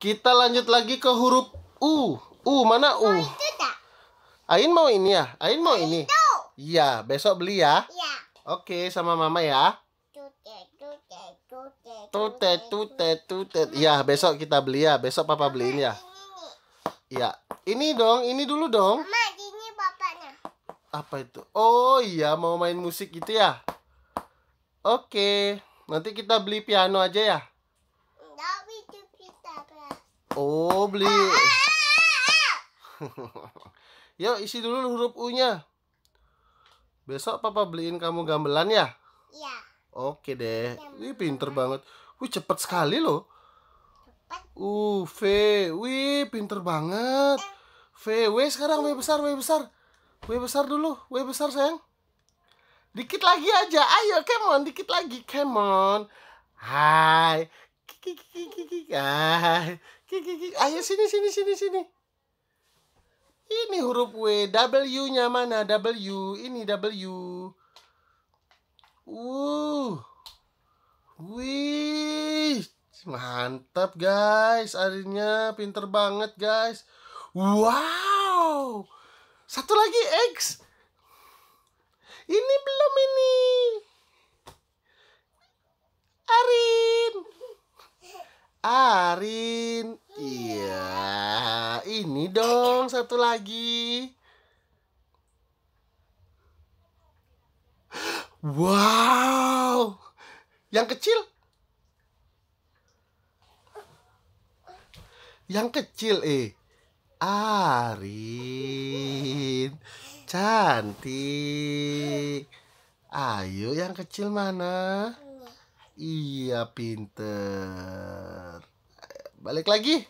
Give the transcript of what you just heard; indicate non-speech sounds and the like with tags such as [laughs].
Kita lanjut lagi ke huruf U. U mana U? Oh, Ain mau ini ya? Ain mau, ini? Iya, besok beli ya. Iya. Oke, sama mama ya. Tutet, tutet, tutet. Tutet, tutet, tutet. Iya, besok kita beli ya. Besok papa beliin ya. Iya. Ini dong, ini dulu dong. Apa itu? Oh iya, mau main musik gitu ya? Oke. Nanti kita beli piano aja ya. Oh, beli. [laughs] Yuk, isi dulu huruf U-nya. Besok papa beliin kamu gamelan ya? Iya. Oke deh. Ini iya, pinter banget. Wih, cepet sekali loh. Cepet. U, uh, V. Wih, pinter banget. V, W sekarang. W besar, W besar. W besar dulu. W besar, sayang. Dikit lagi aja. Ayo, come on. Dikit lagi. Come on. Hai ayo sini sini sini sini. Ini huruf W, W-nya mana? W, ini W. Uh. Wih, mantap guys. Akhirnya pinter banget guys. Wow. Satu lagi X. Ini belum ini. kemarin. Iya, ini dong satu lagi. Wow. Yang kecil? Yang kecil eh. Arin. Cantik. Ayo yang kecil mana? Iya, pinter balik lagi